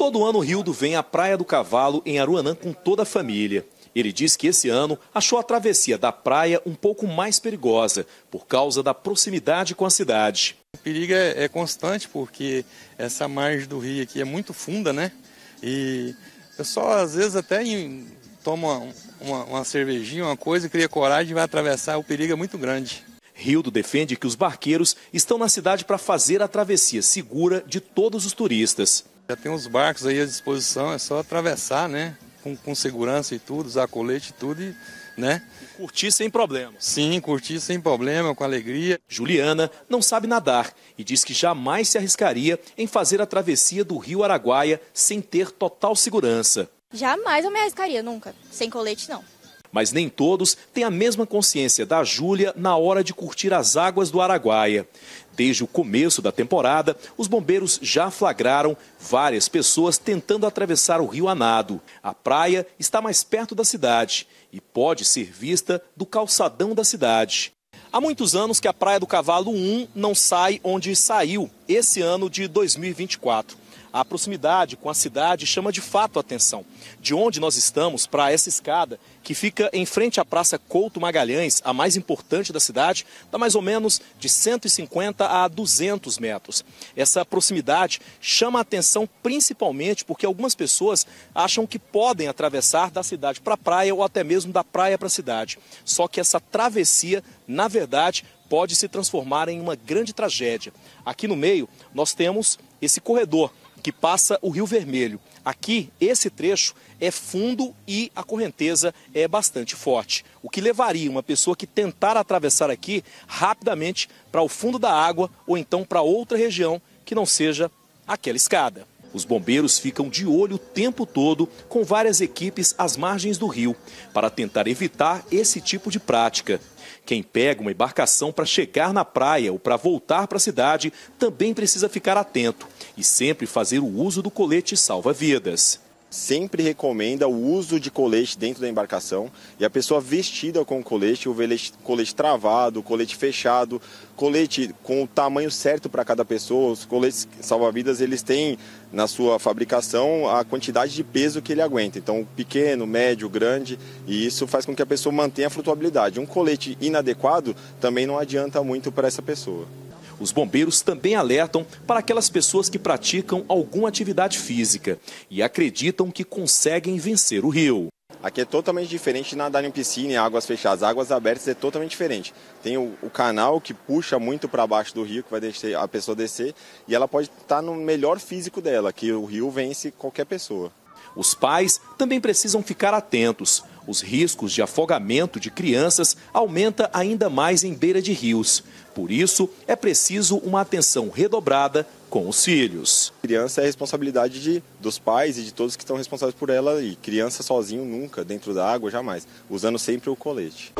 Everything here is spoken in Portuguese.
Todo ano, Rildo vem à Praia do Cavalo, em Aruanã, com toda a família. Ele diz que esse ano achou a travessia da praia um pouco mais perigosa, por causa da proximidade com a cidade. O perigo é, é constante, porque essa margem do rio aqui é muito funda, né? E o pessoal, às vezes, até toma uma, uma cervejinha, uma coisa, cria coragem e vai atravessar. O perigo é muito grande. Rildo defende que os barqueiros estão na cidade para fazer a travessia segura de todos os turistas. Já tem os barcos aí à disposição, é só atravessar, né? Com, com segurança e tudo, usar colete e tudo e, né? E curtir sem problema. Sim, curtir sem problema, com alegria. Juliana não sabe nadar e diz que jamais se arriscaria em fazer a travessia do rio Araguaia sem ter total segurança. Jamais eu me arriscaria, nunca. Sem colete, não. Mas nem todos têm a mesma consciência da Júlia na hora de curtir as águas do Araguaia. Desde o começo da temporada, os bombeiros já flagraram várias pessoas tentando atravessar o rio Anado. A praia está mais perto da cidade e pode ser vista do calçadão da cidade. Há muitos anos que a Praia do Cavalo 1 não sai onde saiu, esse ano de 2024. A proximidade com a cidade chama de fato a atenção. De onde nós estamos para essa escada, que fica em frente à Praça Couto Magalhães, a mais importante da cidade, dá mais ou menos de 150 a 200 metros. Essa proximidade chama a atenção principalmente porque algumas pessoas acham que podem atravessar da cidade para a praia ou até mesmo da praia para a cidade. Só que essa travessia, na verdade, pode se transformar em uma grande tragédia. Aqui no meio, nós temos esse corredor que passa o Rio Vermelho. Aqui, esse trecho é fundo e a correnteza é bastante forte, o que levaria uma pessoa que tentar atravessar aqui rapidamente para o fundo da água ou então para outra região que não seja aquela escada. Os bombeiros ficam de olho o tempo todo com várias equipes às margens do rio para tentar evitar esse tipo de prática. Quem pega uma embarcação para chegar na praia ou para voltar para a cidade também precisa ficar atento e sempre fazer o uso do colete salva-vidas sempre recomenda o uso de colete dentro da embarcação e a pessoa vestida com o colete, o colete travado, colete fechado, colete com o tamanho certo para cada pessoa. Os coletes salva-vidas, eles têm na sua fabricação a quantidade de peso que ele aguenta. Então, pequeno, médio, grande, e isso faz com que a pessoa mantenha a flutuabilidade. Um colete inadequado também não adianta muito para essa pessoa. Os bombeiros também alertam para aquelas pessoas que praticam alguma atividade física e acreditam que conseguem vencer o rio. Aqui é totalmente diferente de nadar em piscina, em águas fechadas. Águas abertas é totalmente diferente. Tem o, o canal que puxa muito para baixo do rio, que vai deixar a pessoa descer, e ela pode estar tá no melhor físico dela, que o rio vence qualquer pessoa. Os pais também precisam ficar atentos. Os riscos de afogamento de crianças aumenta ainda mais em beira de rios. Por isso, é preciso uma atenção redobrada com os filhos. Criança é responsabilidade de, dos pais e de todos que estão responsáveis por ela. E criança sozinho nunca, dentro da água, jamais. Usando sempre o colete.